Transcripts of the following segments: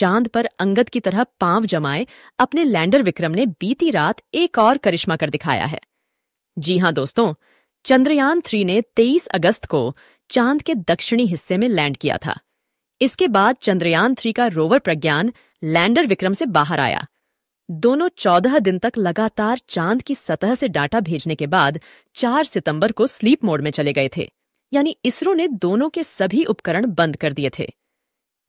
चांद पर अंगद की तरह पांव जमाए अपने लैंडर विक्रम ने बीती रात एक और करिश्मा कर दिखाया है जी हाँ दोस्तों चंद्रयान थ्री ने 23 अगस्त को चांद के दक्षिणी हिस्से में लैंड किया था इसके बाद चंद्रयान थ्री का रोवर प्रज्ञान लैंडर विक्रम से बाहर आया दोनों चौदह दिन तक लगातार चांद की सतह से डाटा भेजने के बाद 4 सितंबर को स्लीप मोड में चले गए थे यानी इसरो ने दोनों के सभी उपकरण बंद कर दिए थे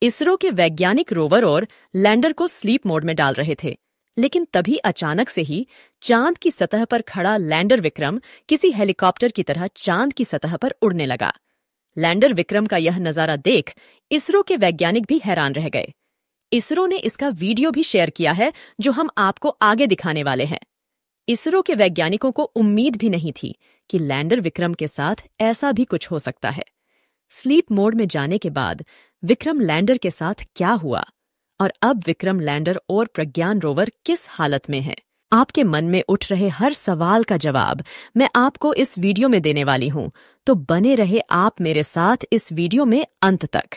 इसरो के वैज्ञानिक रोवर और लैंडर को स्लीप मोड में डाल रहे थे लेकिन तभी अचानक से ही चांद की सतह पर खड़ा लैंडर विक्रम किसी हेलीकॉप्टर की तरह चांद की सतह पर उड़ने लगा लैंडर विक्रम का यह नजारा देख इसरो के वैज्ञानिक भी हैरान रह गए इसरो ने इसका वीडियो भी शेयर किया है जो हम आपको आगे दिखाने वाले हैं इसरो के वैज्ञानिकों को उम्मीद भी नहीं थी कि लैंडर विक्रम के साथ ऐसा भी कुछ हो सकता है स्लीप मोड में जाने के बाद विक्रम लैंडर के साथ क्या हुआ और अब विक्रम लैंडर और प्रज्ञान रोवर किस हालत में है आपके मन में उठ रहे हर सवाल का जवाब मैं आपको इस वीडियो में देने वाली हूं तो बने रहे आप मेरे साथ इस वीडियो में अंत तक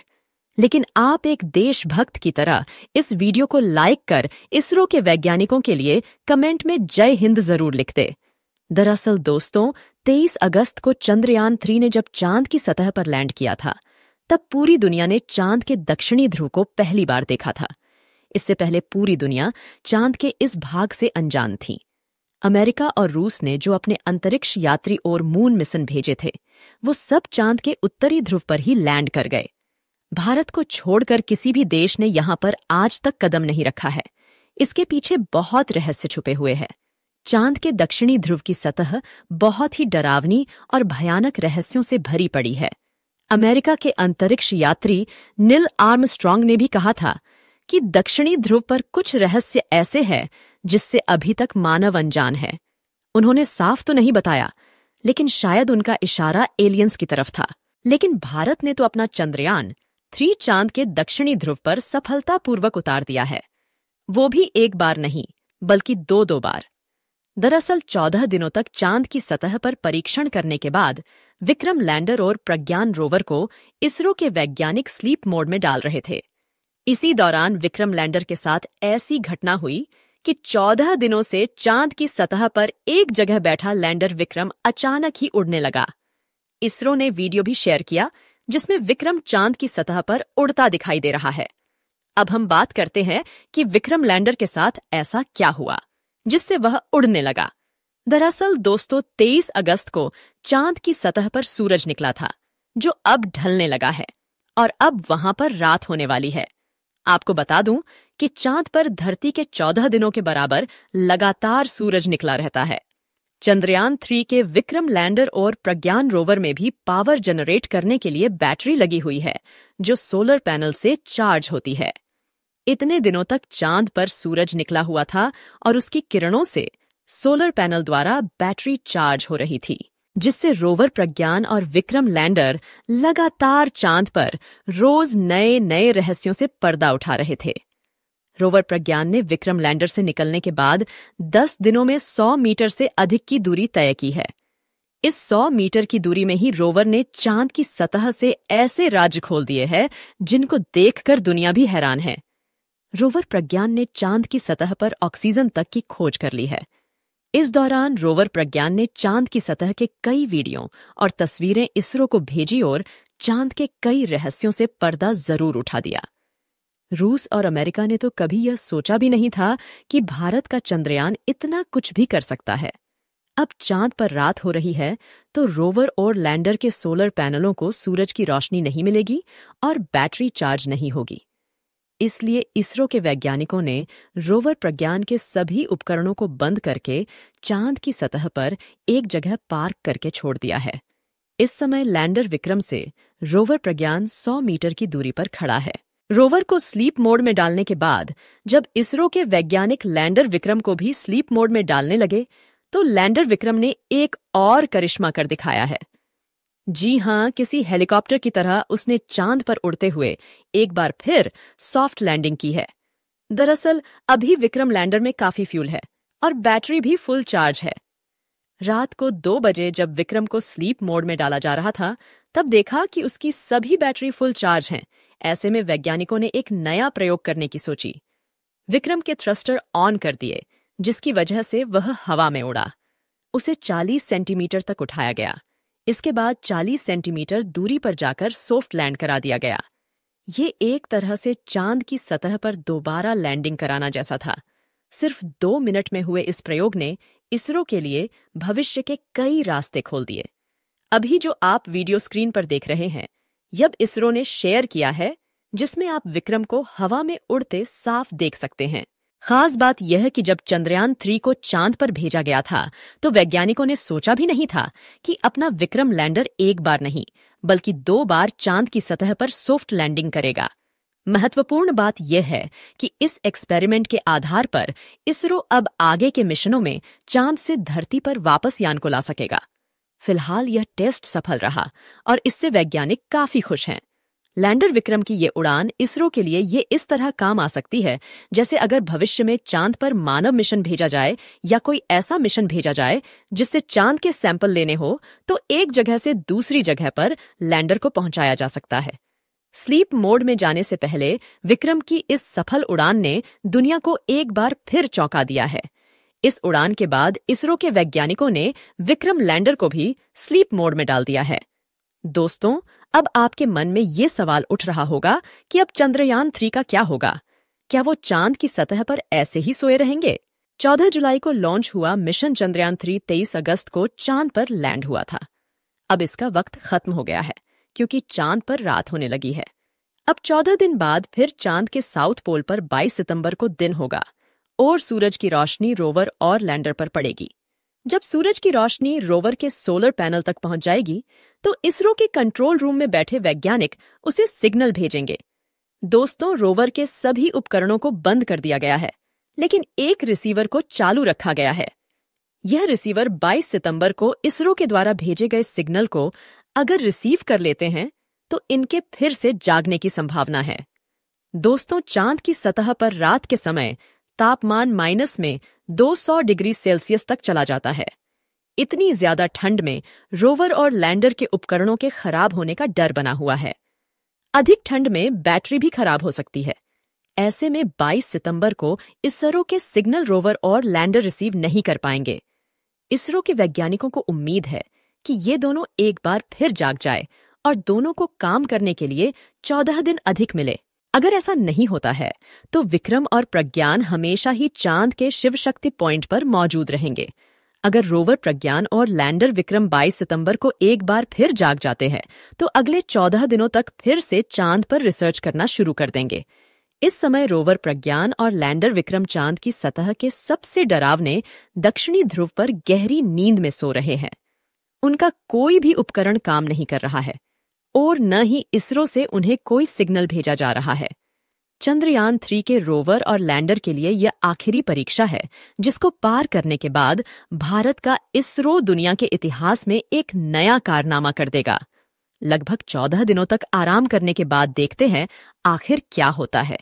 लेकिन आप एक देशभक्त की तरह इस वीडियो को लाइक कर इसरो के वैज्ञानिकों के लिए कमेंट में जय हिंद जरूर लिखते दरअसल दोस्तों 23 अगस्त को चंद्रयान थ्री ने जब चांद की सतह पर लैंड किया था तब पूरी दुनिया ने चांद के दक्षिणी ध्रुव को पहली बार देखा था इससे पहले पूरी दुनिया चांद के इस भाग से अनजान थी अमेरिका और रूस ने जो अपने अंतरिक्ष यात्री और मून मिशन भेजे थे वो सब चांद के उत्तरी ध्रुव पर ही लैंड कर गए भारत को छोड़कर किसी भी देश ने यहां पर आज तक कदम नहीं रखा है इसके पीछे बहुत रहस्य छुपे हुए हैं चांद के दक्षिणी ध्रुव की सतह बहुत ही डरावनी और भयानक रहस्यों से भरी पड़ी है अमेरिका के अंतरिक्ष यात्री नील आर्मस्ट्रांग ने भी कहा था कि दक्षिणी ध्रुव पर कुछ रहस्य ऐसे हैं जिससे अभी तक मानव अनजान है उन्होंने साफ तो नहीं बताया लेकिन शायद उनका इशारा एलियंस की तरफ था लेकिन भारत ने तो अपना चंद्रयान थ्री चांद के दक्षिणी ध्रुव पर सफलतापूर्वक उतार दिया है वो भी एक बार नहीं बल्कि दो दो बार दरअसल चौदह दिनों तक चांद की सतह पर परीक्षण करने के बाद विक्रम लैंडर और प्रज्ञान रोवर को इसरो के वैज्ञानिक स्लीप मोड में डाल रहे थे इसी दौरान विक्रम लैंडर के साथ ऐसी घटना हुई कि चौदह दिनों से चांद की सतह पर एक जगह बैठा लैंडर विक्रम अचानक ही उड़ने लगा इसरो ने वीडियो भी शेयर किया जिसमें विक्रम चांद की सतह पर उड़ता दिखाई दे रहा है अब हम बात करते हैं कि विक्रम लैंडर के साथ ऐसा क्या हुआ जिससे वह उड़ने लगा दरअसल दोस्तों 23 अगस्त को चांद की सतह पर सूरज निकला था जो अब ढलने लगा है और अब वहां पर रात होने वाली है आपको बता दूं कि चांद पर धरती के चौदह दिनों के बराबर लगातार सूरज निकला रहता है चंद्रयान थ्री के विक्रम लैंडर और प्रज्ञान रोवर में भी पावर जनरेट करने के लिए बैटरी लगी हुई है जो सोलर पैनल से चार्ज होती है इतने दिनों तक चांद पर सूरज निकला हुआ था और उसकी किरणों से सोलर पैनल द्वारा बैटरी चार्ज हो रही थी जिससे रोवर प्रज्ञान और विक्रम लैंडर लगातार चांद पर रोज नए नए रहस्यों से पर्दा उठा रहे थे रोवर प्रज्ञान ने विक्रम लैंडर से निकलने के बाद 10 दिनों में 100 मीटर से अधिक की दूरी तय की है इस 100 मीटर की दूरी में ही रोवर ने चांद की सतह से ऐसे राज्य खोल दिए हैं जिनको देखकर दुनिया भी हैरान है रोवर प्रज्ञान ने चांद की सतह पर ऑक्सीजन तक की खोज कर ली है इस दौरान रोवर प्रज्ञान ने चांद की सतह के कई वीडियो और तस्वीरें इसरो को भेजी और चांद के कई रहस्यों से पर्दा जरूर उठा दिया रूस और अमेरिका ने तो कभी यह सोचा भी नहीं था कि भारत का चंद्रयान इतना कुछ भी कर सकता है अब चांद पर रात हो रही है तो रोवर और लैंडर के सोलर पैनलों को सूरज की रोशनी नहीं मिलेगी और बैटरी चार्ज नहीं होगी इसलिए इसरो के वैज्ञानिकों ने रोवर प्रज्ञान के सभी उपकरणों को बंद करके चांद की सतह पर एक जगह पार्क करके छोड़ दिया है इस समय लैंडर विक्रम से रोवर प्रज्ञान 100 मीटर की दूरी पर खड़ा है रोवर को स्लीप मोड में डालने के बाद जब इसरो के वैज्ञानिक लैंडर विक्रम को भी स्लीप मोड में डालने लगे तो लैंडर विक्रम ने एक और करिश्मा कर दिखाया है जी हाँ किसी हेलीकॉप्टर की तरह उसने चांद पर उड़ते हुए एक बार फिर सॉफ्ट लैंडिंग की है दरअसल अभी विक्रम लैंडर में काफी फ्यूल है और बैटरी भी फुल चार्ज है रात को दो बजे जब विक्रम को स्लीप मोड में डाला जा रहा था तब देखा कि उसकी सभी बैटरी फुल चार्ज हैं ऐसे में वैज्ञानिकों ने एक नया प्रयोग करने की सोची विक्रम के थ्रस्टर ऑन कर दिए जिसकी वजह से वह हवा में उड़ा उसे 40 सेंटीमीटर तक उठाया गया इसके बाद 40 सेंटीमीटर दूरी पर जाकर सॉफ्ट लैंड करा दिया गया ये एक तरह से चांद की सतह पर दोबारा लैंडिंग कराना जैसा था सिर्फ दो मिनट में हुए इस प्रयोग ने इसरो के लिए भविष्य के कई रास्ते खोल दिए अभी जो आप वीडियो स्क्रीन पर देख रहे हैं यब इसरो ने शेयर किया है जिसमें आप विक्रम को हवा में उड़ते साफ देख सकते हैं खास बात यह कि जब चंद्रयान थ्री को चांद पर भेजा गया था तो वैज्ञानिकों ने सोचा भी नहीं था कि अपना विक्रम लैंडर एक बार नहीं बल्कि दो बार चांद की सतह पर सॉफ्ट लैंडिंग करेगा महत्वपूर्ण बात यह है कि इस एक्सपेरिमेंट के आधार पर इसरो अब आगे के मिशनों में चांद से धरती पर वापस यान को ला सकेगा फिलहाल यह टेस्ट सफल रहा और इससे वैज्ञानिक काफी खुश हैं लैंडर विक्रम की ये उड़ान इसरो के लिए ये इस तरह काम आ सकती है जैसे अगर भविष्य में चांद पर मानव मिशन भेजा जाए या कोई ऐसा मिशन भेजा जाए जिससे चांद के सैंपल लेने हो तो एक जगह से दूसरी जगह पर लैंडर को पहुंचाया जा सकता है स्लीप मोड में जाने से पहले विक्रम की इस सफल उड़ान ने दुनिया को एक बार फिर चौंका दिया है इस उड़ान के बाद इसरो के वैज्ञानिकों ने विक्रम लैंडर को भी स्लीप मोड में डाल दिया है दोस्तों अब आपके मन में ये सवाल उठ रहा होगा कि अब चंद्रयान थ्री का क्या होगा क्या वो चांद की सतह पर ऐसे ही सोए रहेंगे 14 जुलाई को लॉन्च हुआ मिशन चंद्रयान थ्री तेईस अगस्त को चांद पर लैंड हुआ था अब इसका वक्त खत्म हो गया है क्योंकि चांद पर रात होने लगी है अब 14 दिन बाद फिर चांद के साउथ पोल पर 22 सितंबर को दिन होगा और सूरज की रोशनी रोवर और लैंडर पर पड़ेगी जब सूरज की रोशनी रोवर के सोलर पैनल तक पहुंच जाएगी तो इसरो के कंट्रोल रूम में बैठे वैज्ञानिक उसे सिग्नल भेजेंगे दोस्तों रोवर के सभी उपकरणों को बंद कर दिया गया है लेकिन एक रिसीवर को चालू रखा गया है यह रिसीवर 22 सितंबर को इसरो के द्वारा भेजे गए सिग्नल को अगर रिसीव कर लेते हैं तो इनके फिर से जागने की संभावना है दोस्तों चांद की सतह पर रात के समय तापमान माइनस में 200 डिग्री सेल्सियस तक चला जाता है इतनी ज्यादा ठंड में रोवर और लैंडर के उपकरणों के खराब होने का डर बना हुआ है अधिक ठंड में बैटरी भी खराब हो सकती है ऐसे में 22 सितंबर को इसरो के सिग्नल रोवर और लैंडर रिसीव नहीं कर पाएंगे इसरो के वैज्ञानिकों को उम्मीद है कि ये दोनों एक बार फिर जाग जाए और दोनों को काम करने के लिए चौदह दिन अधिक मिले अगर ऐसा नहीं होता है तो विक्रम और प्रज्ञान हमेशा ही चांद के शिव शक्ति पॉइंट पर मौजूद रहेंगे अगर रोवर प्रज्ञान और लैंडर विक्रम 22 सितंबर को एक बार फिर जाग जाते हैं तो अगले 14 दिनों तक फिर से चांद पर रिसर्च करना शुरू कर देंगे इस समय रोवर प्रज्ञान और लैंडर विक्रम चांद की सतह के सबसे डरावने दक्षिणी ध्रुव पर गहरी नींद में सो रहे हैं उनका कोई भी उपकरण काम नहीं कर रहा है और न ही इसरो से उन्हें कोई सिग्नल भेजा जा रहा है चंद्रयान थ्री के रोवर और लैंडर के लिए यह आखिरी परीक्षा है जिसको पार करने के बाद भारत का इसरो दुनिया के इतिहास में एक नया कारनामा कर देगा लगभग चौदह दिनों तक आराम करने के बाद देखते हैं आखिर क्या होता है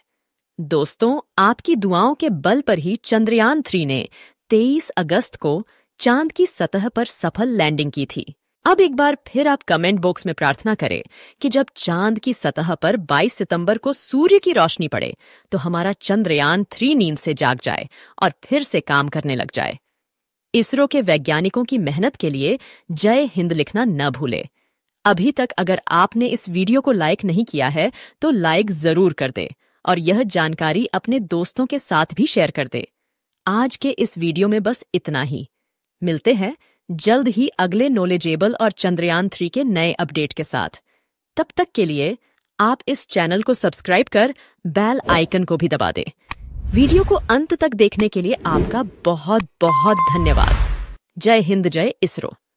दोस्तों आपकी दुआओं के बल पर ही चंद्रयान थ्री ने 23 अगस्त को चांद की सतह पर सफल लैंडिंग की थी अब एक बार फिर आप कमेंट बॉक्स में प्रार्थना करें कि जब चांद की सतह पर 22 सितंबर को सूर्य की रोशनी पड़े तो हमारा चंद्रयान थ्री नींद से जाग जाए और फिर से काम करने लग जाए इसरो के वैज्ञानिकों की मेहनत के लिए जय हिंद लिखना न भूले अभी तक अगर आपने इस वीडियो को लाइक नहीं किया है तो लाइक जरूर कर दे और यह जानकारी अपने दोस्तों के साथ भी शेयर कर दे आज के इस वीडियो में बस इतना ही मिलते हैं जल्द ही अगले नॉलेजेबल और चंद्रयान थ्री के नए अपडेट के साथ तब तक के लिए आप इस चैनल को सब्सक्राइब कर बेल आइकन को भी दबा दें वीडियो को अंत तक देखने के लिए आपका बहुत बहुत धन्यवाद जय हिंद जय इसरो